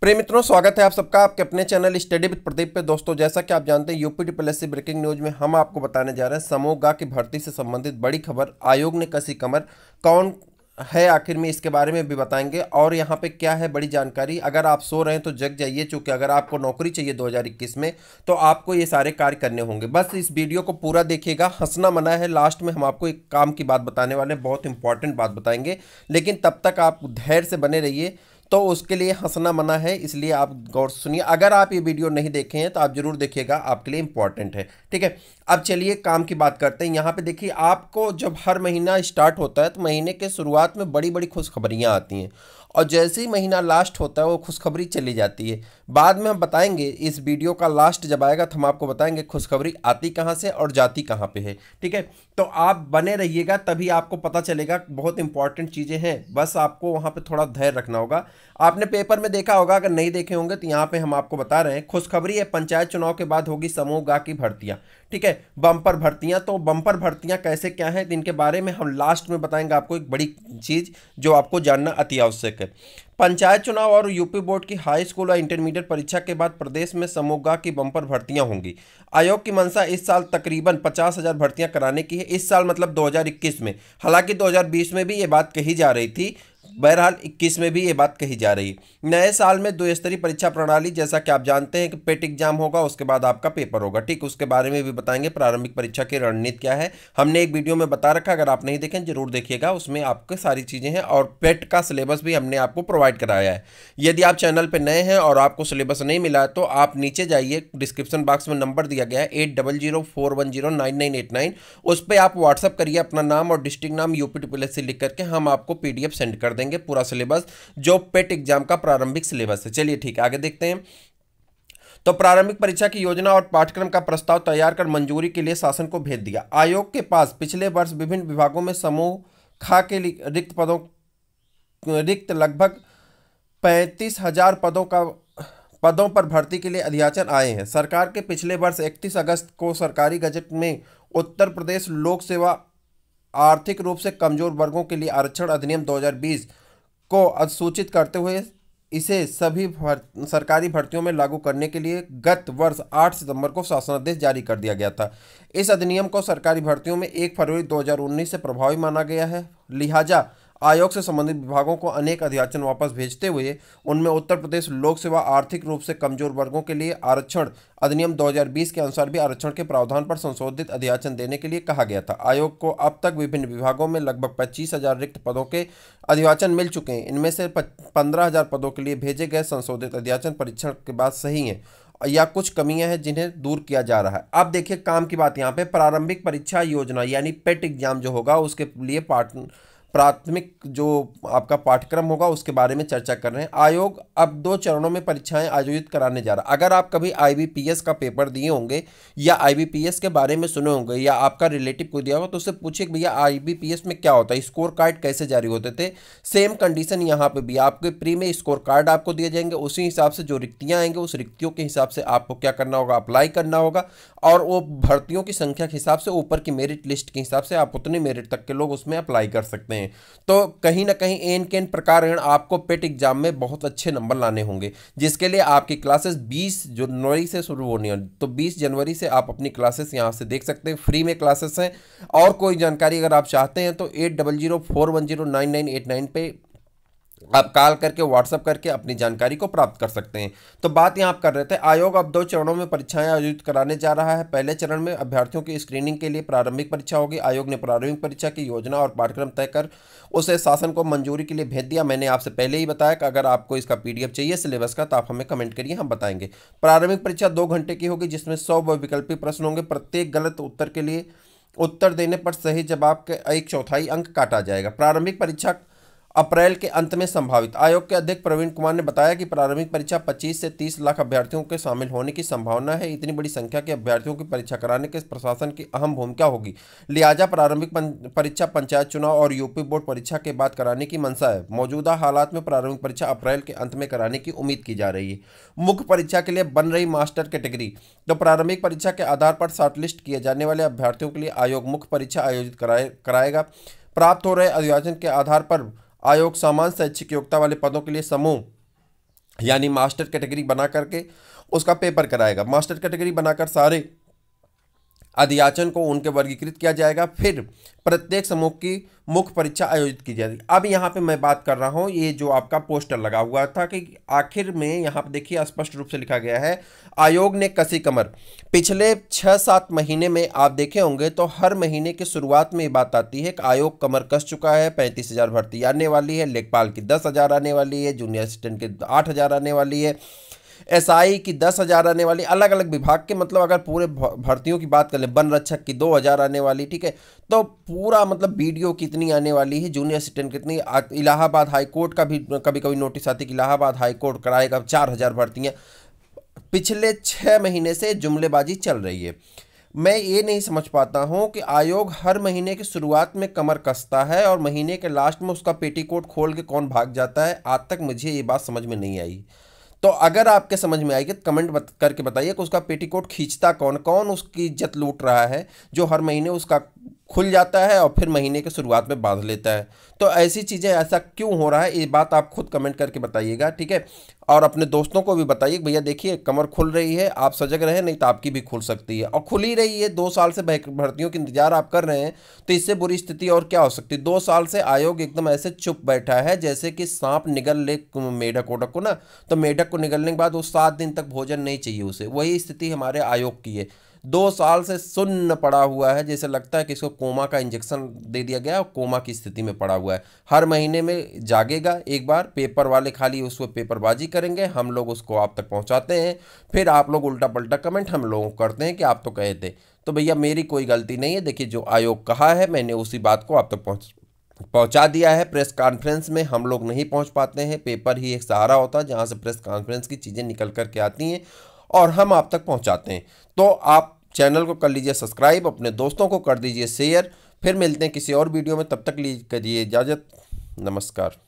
प्रेम मित्रों स्वागत है आप सबका आपके अपने चैनल स्टडी विद प्रदीप पे दोस्तों जैसा कि आप जानते हैं यूपी टीपीएससी ब्रेकिंग न्यूज में हम आपको बताने जा रहे हैं समोगा की भर्ती से संबंधित बड़ी खबर आयोग ने कसी कमर कौन है आखिर में इसके बारे में भी बताएंगे और यहाँ पे क्या है बड़ी जानकारी अगर आप सो रहे हैं तो जग जाइए चूँकि अगर आपको नौकरी चाहिए 2021 में तो आपको ये सारे कार्य करने होंगे बस इस वीडियो को पूरा देखिएगा हंसना मना है लास्ट में हम आपको एक काम की बात बताने वाले हैं बहुत इंपॉर्टेंट बात बताएंगे लेकिन तब तक आप धैर्य से बने रहिए तो उसके लिए हंसना मना है इसलिए आप गौर सुनिए अगर आप ये वीडियो नहीं देखे हैं तो आप जरूर देखिएगा आपके लिए इंपॉर्टेंट है ठीक है अब चलिए काम की बात करते हैं यहाँ पे देखिए आपको जब हर महीना स्टार्ट होता है तो महीने के शुरुआत में बड़ी बड़ी खुशखबरियाँ आती हैं और जैसे ही महीना लास्ट होता है वो खुशखबरी चली जाती है बाद में हम बताएंगे इस वीडियो का लास्ट जब आएगा तो हम आपको बताएंगे खुशखबरी आती कहाँ से और जाती कहाँ पे है ठीक है तो आप बने रहिएगा तभी आपको पता चलेगा बहुत इंपॉर्टेंट चीज़ें हैं बस आपको वहाँ पर थोड़ा धैर्य रखना होगा आपने पेपर में देखा होगा अगर नहीं देखे होंगे तो यहाँ पर हम आपको बता रहे हैं खुशखबरी है पंचायत चुनाव के बाद होगी समूह गा की भर्तियाँ ठीक है बम्पर भर्तियाँ तो बम्पर भर्तियाँ कैसे क्या हैं इनके बारे में हम लास्ट में बताएंगे आपको एक बड़ी चीज़ जो आपको जानना अति आवश्यक है पंचायत चुनाव और यूपी बोर्ड की हाई स्कूल और इंटरमीडिएट परीक्षा के बाद प्रदेश में समोगा की बम्पर भर्तियां होंगी आयोग की मंशा इस साल तकरीबन पचास हज़ार भर्तियाँ कराने की है इस साल मतलब 2021 में हालांकि 2020 में भी ये बात कही जा रही थी बहरहाल इक्कीस में भी ये बात कही जा रही नए साल में दो स्तरीय परीक्षा प्रणाली जैसा कि आप जानते हैं कि पेट एग्जाम होगा उसके बाद आपका पेपर होगा ठीक उसके बारे में भी बताएंगे प्रारंभिक परीक्षा की रणनीति क्या है हमने एक वीडियो में बता रखा अगर आप नहीं देखें जरूर देखिएगा उसमें आपके सारी चीज़ें हैं और पेट का सिलेबस भी हमने आपको प्रोवाइड कराया है यदि आप चैनल पर नए हैं और आपको सिलेबस नहीं मिला तो आप नीचे जाइए डिस्क्रिप्शन बॉक्स में नंबर दिया गया है eight double zero four one zero nine nine eight nine उस पर आप व्हाट्सअप करिए अपना नाम और डिस्ट्रिक्ट नाम यूपी टी से लिख करके हम आपको पी सेंड कर देंगे जाएंगे पूरा सिलेबस जो पेट एग्जाम का प्रारंभिक सिलेबस है चलिए ठीक आगे देखते हैं तो प्रारंभिक परीक्षा की योजना और पाठ्यक्रम का प्रस्ताव तैयार कर मंजूरी के लिए शासन को भेज दिया आयोग के पास पिछले वर्ष विभिन्न विभागों में समूह खा के रिक्त पदों रिक्त लगभग पैंतीस हजार पदों का पदों पर भर्ती के लिए अध्याचन आए हैं सरकार के पिछले वर्ष इकतीस अगस्त को सरकारी गजट में उत्तर प्रदेश लोक सेवा आर्थिक रूप से कमजोर वर्गों के लिए आरक्षण अधिनियम दो को अधिसूचित करते हुए इसे सभी भर, सरकारी भर्तियों में लागू करने के लिए गत वर्ष 8 सितंबर को शासनादेश जारी कर दिया गया था इस अधिनियम को सरकारी भर्तियों में 1 फरवरी 2019 से प्रभावी माना गया है लिहाजा आयोग से संबंधित विभागों को अनेक अध्याचन वापस भेजते हुए उनमें उत्तर प्रदेश लोक सेवा आर्थिक रूप से कमजोर वर्गों के लिए आरक्षण अधिनियम 2020 के अनुसार भी आरक्षण के प्रावधान पर संशोधित अध्याचन देने के लिए कहा गया था आयोग को अब तक विभिन्न विभागों में लगभग पच्चीस हजार रिक्त पदों के अध्याचन मिल चुके हैं इनमें से पंद्रह हजार पदों के लिए भेजे गए संशोधित अध्याचन परीक्षण के बाद सही हैं या कुछ कमियां हैं जिन्हें दूर किया जा रहा है अब देखिए काम की बात यहाँ पे प्रारंभिक परीक्षा योजना यानी पेट एग्जाम जो होगा उसके लिए पार्ट प्राथमिक जो आपका पाठ्यक्रम होगा उसके बारे में चर्चा कर रहे हैं आयोग अब दो चरणों में परीक्षाएं आयोजित कराने जा रहा है अगर आप कभी आईबीपीएस का पेपर दिए होंगे या आईबीपीएस के बारे में सुने होंगे या आपका रिलेटिव को दिया होगा तो उससे पूछिए भैया आईबीपीएस में क्या होता है स्कोर कार्ड कैसे जारी होते थे सेम कंडीशन यहाँ पर भी आपके प्री में स्कोर कार्ड आपको दिए जाएंगे उसी हिसाब से जो रिक्तियाँ आएंगी उस रिक्तियों के हिसाब से आपको क्या करना होगा अप्लाई करना होगा और वो भर्तियों की संख्या के हिसाब से ऊपर की मेरिट लिस्ट के हिसाब से आप उतने मेरिट तक के लोग उसमें अप्लाई कर सकते हैं हैं तो कहीं ना कहीं एन के एन प्रकार आपको पेट एग्जाम में बहुत अच्छे नंबर लाने होंगे जिसके लिए आपकी क्लासेस 20 जनवरी से शुरू होनी है तो 20 जनवरी से आप अपनी क्लासेस यहां से देख सकते हैं फ्री में क्लासेस हैं और कोई जानकारी अगर आप चाहते हैं तो eight double zero four one zero nine nine eight nine पे आप कॉल करके व्हाट्सअप करके अपनी जानकारी को प्राप्त कर सकते हैं तो बात यहाँ आप कर रहे थे आयोग अब दो चरणों में परीक्षाएं आयोजित कराने जा रहा है पहले चरण में अभ्यर्थियों की स्क्रीनिंग के लिए प्रारंभिक परीक्षा होगी आयोग ने प्रारंभिक परीक्षा की योजना और पाठ्यक्रम तय कर उसे शासन को मंजूरी के लिए भेज दिया मैंने आपसे पहले ही बताया कि अगर आपको इसका पी चाहिए सिलेबस का तो आप हमें कमेंट करिए हम बताएंगे प्रारंभिक परीक्षा दो घंटे की होगी जिसमें सौ विकल्पी प्रश्न होंगे प्रत्येक गलत उत्तर के लिए उत्तर देने पर सही जवाब के एक चौथाई अंक काटा जाएगा प्रारंभिक परीक्षा अप्रैल के अंत में संभावित आयोग के अध्यक्ष प्रवीण कुमार ने बताया कि प्रारंभिक परीक्षा 25 से 30 लाख अभ्यर्थियों के शामिल होने की संभावना है इतनी बड़ी संख्या के अभ्यर्थियों की परीक्षा कराने के प्रशासन की अहम भूमिका होगी लिहाजा प्रारंभिक परीक्षा पंचायत चुनाव और यूपी बोर्ड परीक्षा के बाद कराने की मंशा है मौजूदा हालात में प्रारंभिक परीक्षा अप्रैल के अंत में कराने की उम्मीद की जा रही है मुख्य परीक्षा के लिए बन रही मास्टर कैटेगरी तो प्रारंभिक परीक्षा के आधार पर शॉर्टलिस्ट किए जाने वाले अभ्यर्थियों के लिए आयोग मुख्य परीक्षा आयोजित कराएगा प्राप्त हो रहे अभियोजन के आधार पर आयोग सामान्य शैक्षिक योग्यता वाले पदों के लिए समूह यानी मास्टर कैटेगरी बना करके उसका पेपर कराएगा मास्टर कैटेगरी बनाकर सारे अधियाचन को उनके वर्गीकृत किया जाएगा फिर प्रत्येक समूह की मुख्य परीक्षा आयोजित की जाएगी अब यहाँ पे मैं बात कर रहा हूँ ये जो आपका पोस्टर लगा हुआ था कि आखिर में यहाँ पे देखिए स्पष्ट रूप से लिखा गया है आयोग ने कसी कमर पिछले छः सात महीने में आप देखे होंगे तो हर महीने की शुरुआत में ये बात आती है कि आयोग कमर कस चुका है पैंतीस हज़ार भर्ती आने वाली है लेखपाल की दस हज़ार आने वाली है जूनियर असिस्टेंट की आठ हज़ार आने वाली है एसआई की दस हज़ार आने वाली अलग अलग विभाग के मतलब अगर पूरे भर्तियों की बात कर लें वन रक्षक की दो हज़ार आने वाली ठीक है तो पूरा मतलब बी कितनी आने वाली है जूनियर असिस्टेंट कितनी इलाहाबाद हाईकोर्ट का भी कभी कभी नोटिस आती है कि इलाहाबाद हाईकोर्ट कराएगा चार हज़ार भर्तियाँ पिछले छः महीने से जुमलेबाजी चल रही है मैं ये नहीं समझ पाता हूँ कि आयोग हर महीने की शुरुआत में कमर कसता है और महीने के लास्ट में उसका पेटीकोट खोल के कौन भाग जाता है आज तक मुझे ये बात समझ में नहीं आई तो अगर आपके समझ में आएगी तो कमेंट बत, करके बताइए कि उसका पेटीकोट खींचता कौन कौन उसकी इज्जत लूट रहा है जो हर महीने उसका खुल जाता है और फिर महीने के शुरुआत में बांध लेता है तो ऐसी चीज़ें ऐसा क्यों हो रहा है ये बात आप खुद कमेंट करके बताइएगा ठीक है और अपने दोस्तों को भी बताइए भैया देखिए कमर खुल रही है आप सजग रहे नहीं तो आपकी भी खुल सकती है और खुल ही रही है दो साल से भर्तियों की इंतजार आप कर रहे हैं तो इससे बुरी स्थिति और क्या हो सकती है दो साल से आयोग एकदम ऐसे चुप बैठा है जैसे कि सांप निगल ले मेढक ओढक को ना तो मेढक को निगलने के बाद वो सात दिन तक भोजन नहीं चाहिए उसे वही स्थिति हमारे आयोग की है दो साल से सुन्न पड़ा हुआ है जैसे लगता है कि इसको कोमा का इंजेक्शन दे दिया गया और कोमा की स्थिति में पड़ा हुआ है हर महीने में जागेगा एक बार पेपर वाले खाली उसको पेपरबाजी करेंगे हम लोग उसको आप तक पहुंचाते हैं फिर आप लोग उल्टा पल्टा कमेंट हम लोगों को करते हैं कि आप तो कहे थे तो भैया मेरी कोई गलती नहीं है देखिए जो आयोग कहा है मैंने उसी बात को आप तक पहुँच पहुंचा दिया है प्रेस कॉन्फ्रेंस में हम लोग नहीं पहुंच पाते हैं पेपर ही एक सहारा होता है जहां से प्रेस कॉन्फ्रेंस की चीज़ें निकल कर के आती हैं और हम आप तक पहुँचाते हैं तो आप चैनल को कर लीजिए सब्सक्राइब अपने दोस्तों को कर दीजिए शेयर फिर मिलते हैं किसी और वीडियो में तब तक लीजिए करिए इजाज़त नमस्कार